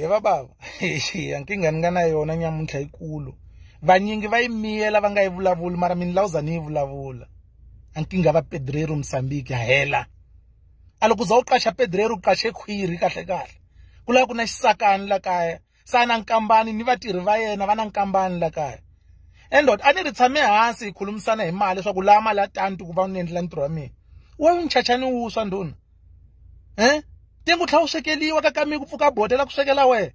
heva baba ya nkingha ni nga na yona nyamuntlha yikulu vanyingi va yimiyela va nga yi vulavuli mara mina lawuza ni yi vulavula a nkingha va pedrero msambiki a hela a loko u za u qaxa pedrero u qaxe khwiri kahlekahle ku lava ku na xisakani la kaya se a na nkambani ni vatirhi va yena va na nkambani la kaya endot a ni ri tshame hansi hi khulumisana hi mali leswaku laha mali ya tanti ku va ni endlela ntirho wa mina wa u nichachani wuswa ndhuna em eh? tingu tlha u swekeliwa ka kami ku pfuka botela ku swekela wena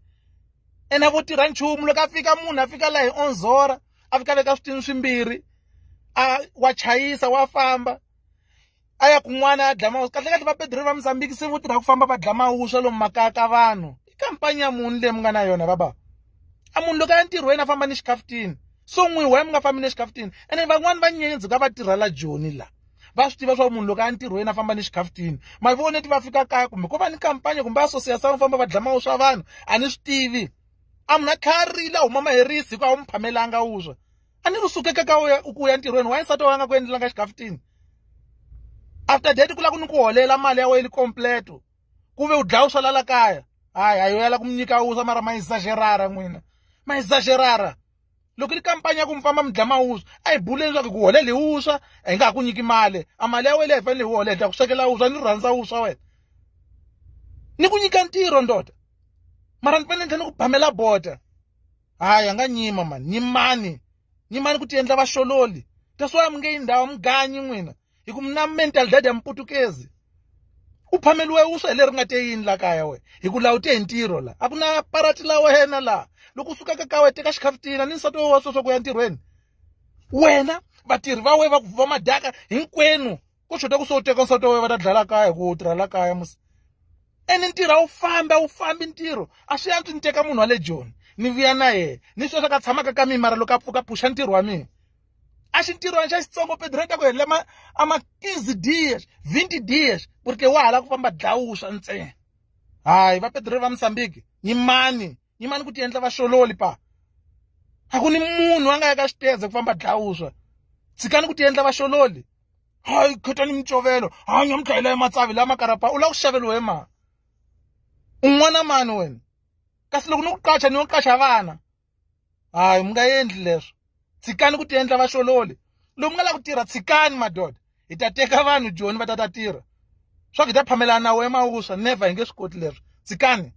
ene vo tirha nchumu loko a fika munhu a fika laha hi onzora a fika veka switini swimbirhi a wa chayisa wa famba a ya kun'wana ya dlama wusu kahle kahle vabedri va mozambiki se vo tirha ku famba va dlama wuswa lomu makaka vanhu i kampani ya munhu leyi mi nga na yona baba a munhu loko ya ntirho wena a famba ni xikafutini so n'wihi waya mi nga fambi ni xikafutini ene van'wani va nyenyi dzuka va tirhala joni laha va swi tiva swaku munhu loko a ntirhweni a famba ni xikhafutini ma voneti va fika kaya kumbe ko va ni kampanya kumbe asosiasa famba va dlamawu swa vanhu a ni swi tivi a munhu a kharile a huma maherisi hikuva a wu mi phamelanga wuswa a ni ri sukeke ka ku ya ntirhweni wayinsati wa nga ku endlelanga xikhafutini after dat ku lava ku ni ku holela mali ya weyili kompleto ku ve u dlaya u swa lala kaya hayi hayi yo yala ku mi nyika wusa mara maexagerara n'wina maexagerara loko ri ya ku famba mi dlama mawusa a hi bule leswaku ku holele wuswa hi nga ha ku nyiki mali a mali ya wena hi fanele hi holeta ku swekela wuswa ni rhandza wuswa wena ni ku nyika ntirho ndoda mara ni fanele ni tlhela ni ku bamela bota hayi a nga nyima mani nyimani nyimani ku ti endla vaxololi that's why mi nge yi ndhawu muganyi n'wina hi ku mi na mental dad ya miputukezi u phameli wena u swi heleri nga te yini la kaya wena hi ku lawu te hi ntirho la a ku na parati la wena laha loko u sukaka ka wena teka xikhafutina ni nsati wa swo swa ku ya ntirhweni wena vatirhi va wena va kuva madaka hinkwenu ku xota ku se u teka nsati wa wena va ta dlala kaya hi ku u tirha la kaya musi ene ntirho a wu fambi a wu fambi ntirho a swi yantswi ni teka munhu wa le joni ni vuya na yena ni swi swaka tshamaka ka mina mara loko a pfuka pfuxa ntirho wa mina a xintirhwana xa xitsongo pedrete ku helela ama quinze dias vinty dias porque wa hala ku famba dlawuxa ntsena hayi vapedro va mosambiki yimani yimani ku ti endla vaxololi pa a ku ni munhu a nga ya ka xiteze ku famba dlawuxa tshikani ku ti endla vaxololi hayi khetani mincovelo hayi mi dlayela ematsavi lama karapa u lava ku xaveliwa hi mani un'wana mani wena kasi loko ni ku qacha ni yo qacha vana hayi mi nga endli leswo tshikani ku ti endla vaxololi lomu nga lava ku tirha tshikani madoda hi ta teka vanhu joni va ta ta tirha swakudya phamelana nawu emawusa never hi nge swi koti leswi tsikani